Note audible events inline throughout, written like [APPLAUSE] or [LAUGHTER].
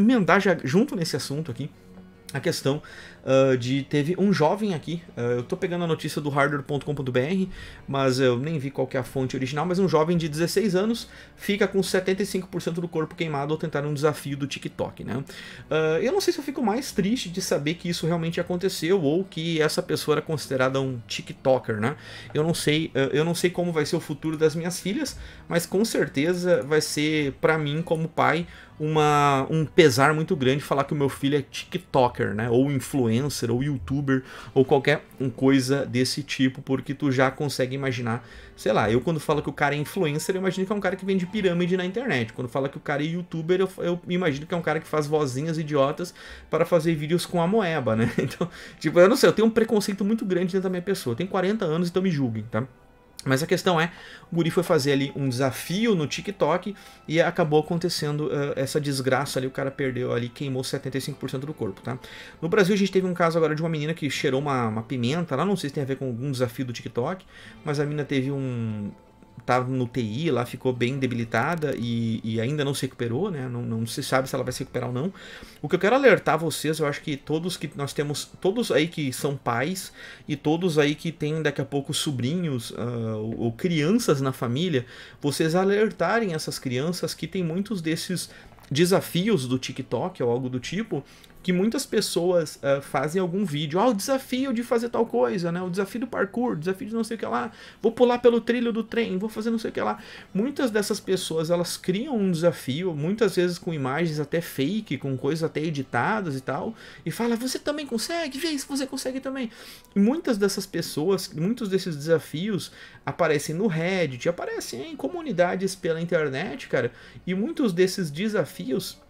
emendar já junto nesse assunto aqui a questão uh, de teve um jovem aqui, uh, eu tô pegando a notícia do hardware.com.br, mas eu nem vi qual é a fonte original, mas um jovem de 16 anos fica com 75% do corpo queimado ao tentar um desafio do TikTok, né? Uh, eu não sei se eu fico mais triste de saber que isso realmente aconteceu ou que essa pessoa era considerada um TikToker, né? Eu não sei, eu não sei como vai ser o futuro das minhas filhas, mas com certeza vai ser para mim como pai uma, um pesar muito grande falar que o meu filho é TikToker, né? Ou influencer, ou youtuber, ou qualquer coisa desse tipo, porque tu já consegue imaginar, sei lá, eu quando falo que o cara é influencer, eu imagino que é um cara que vende pirâmide na internet. Quando fala que o cara é youtuber, eu, eu imagino que é um cara que faz vozinhas idiotas para fazer vídeos com a moeba, né? [LAUGHS] Então, tipo, eu não sei, eu tenho um preconceito muito grande dentro da minha pessoa. Eu tenho 40 anos, então me julguem, tá? Mas a questão é, o Guri foi fazer ali um desafio no TikTok e acabou acontecendo uh, essa desgraça ali, o cara perdeu ali, queimou 75% do corpo, tá? No Brasil a gente teve um caso agora de uma menina que cheirou uma, uma pimenta, lá não sei se tem a ver com algum desafio do TikTok, mas a menina teve um, estava tá no TI, lá ficou bem debilitada e, e ainda não se recuperou, né? Não, não, se sabe se ela vai se recuperar ou não. O que eu quero alertar vocês, eu acho que todos que nós temos, todos aí que são pais e todos aí que têm daqui a pouco sobrinhos uh, ou, ou crianças na família, vocês alertarem essas crianças que tem muitos desses desafios do TikTok ou algo do tipo, que muitas pessoas uh, fazem algum vídeo. Ah, o desafio de fazer tal coisa, né? O desafio do parkour, o desafio de não sei o que lá. Vou pular pelo trilho do trem, vou fazer não sei o que lá. Muitas dessas pessoas, elas criam um desafio, muitas vezes com imagens até fake, com coisas até editadas e tal, e fala: "Você também consegue? Vê se você consegue também". E muitas dessas pessoas, muitos desses desafios aparecem no Reddit, aparecem em comunidades pela internet, cara, e muitos desses desafios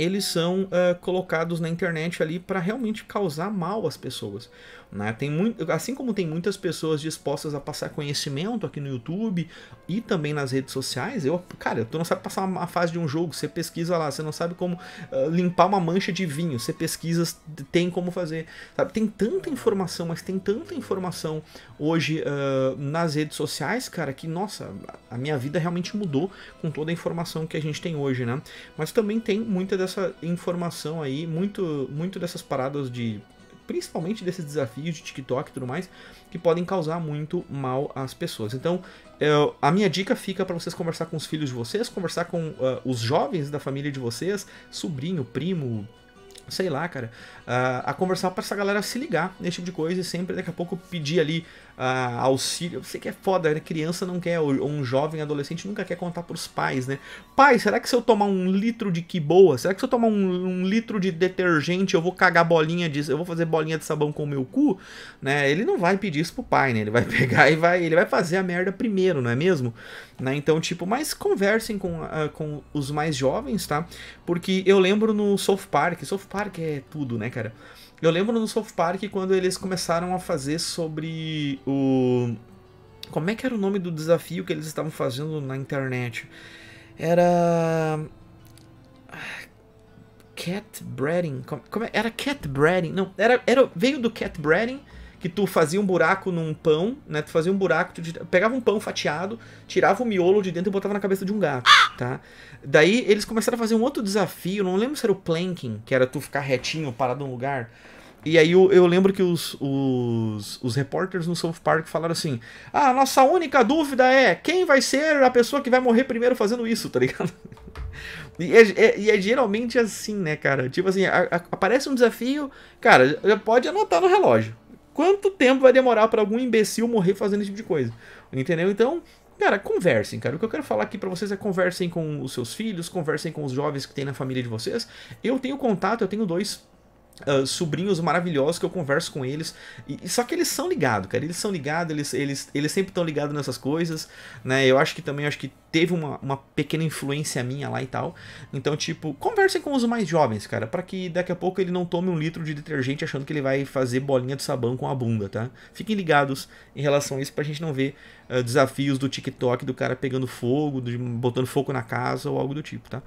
eles são uh, colocados na internet ali para realmente causar mal às pessoas. Né? Tem muito, assim como tem muitas pessoas dispostas a passar conhecimento aqui no YouTube e também nas redes sociais, eu, cara, tu não sabe passar uma fase de um jogo, você pesquisa lá, você não sabe como uh, limpar uma mancha de vinho, você pesquisa, tem como fazer. Sabe? Tem tanta informação, mas tem tanta informação hoje uh, nas redes sociais, cara, que, nossa, a minha vida realmente mudou com toda a informação que a gente tem hoje, né? Mas também tem muita dessa dessa informação aí, muito, muito dessas paradas de. Principalmente desses desafios de TikTok e tudo mais, que podem causar muito mal às pessoas. Então, eu, é, a minha dica fica para vocês conversar com os filhos de vocês, conversar com uh, os jovens da família de vocês, sobrinho, primo, sei lá, cara, ah, a conversar para essa galera se ligar nesse tipo de coisa e sempre daqui a pouco pedir ali uh, auxílio. Eu sei que é foda, né? Criança não quer, ou um jovem adolescente nunca quer contar pros pais, né? Pai, será que se eu tomar um litro de quiboa, será que se eu tomar um, um, litro de detergente eu vou cagar bolinha de. eu vou fazer bolinha de sabão com o meu cu? Né? Ele não vai pedir isso pro pai, né? Ele vai [LAUGHS] pegar e vai. ele vai fazer a merda primeiro, não é mesmo? Né? Então, tipo, mas conversem com, uh, com os mais jovens, tá? Porque eu lembro no South Park, South Park é tudo, né, cara? Eu lembro no South Park quando eles começaram a fazer sobre o. Como é que era o nome do desafio que eles estavam fazendo na internet? Era. Ah, cat breading. Como, é? Era cat breading. Não, era, era, veio do cat breading que tu fazia um buraco num pão, né? Tu fazia um buraco, tu pegava um pão fatiado, tirava o miolo de dentro e botava na cabeça de um gato, tá? Daí eles começaram a fazer um outro desafio, não lembro se era o planking, que era tu ficar retinho, parado num lugar. E aí eu, eu lembro que os, os, os repórteres no South Park falaram assim: Ah, nossa única dúvida é quem vai ser a pessoa que vai morrer primeiro fazendo isso, tá ligado? E é, é, e é geralmente assim, né, cara? Tipo assim, a, a, aparece um desafio, cara, já pode anotar no relógio. Quanto tempo vai demorar para algum imbecil morrer fazendo esse tipo de coisa? Entendeu? Então, cara, conversem, cara. O que eu quero falar aqui para vocês é conversem com os seus filhos, conversem com os jovens que tem na família de vocês. Eu tenho contato, eu tenho dois ah, sobrinhos maravilhosos que eu converso com eles. E, só que eles são ligados, cara. Eles são ligados, eles, eles, eles sempre estão ligados nessas coisas, né? Eu acho que também acho que teve uma, uma pequena influência minha lá e tal. Então, tipo, conversem com os mais jovens, cara, para que daqui a pouco ele não tome um litro de detergente achando que ele vai fazer bolinha de sabão com a bunda, tá? Fiquem ligados em relação a isso pra gente não ver uh, desafios do TikTok do cara pegando fogo, de botando fogo na casa ou algo do tipo, tá?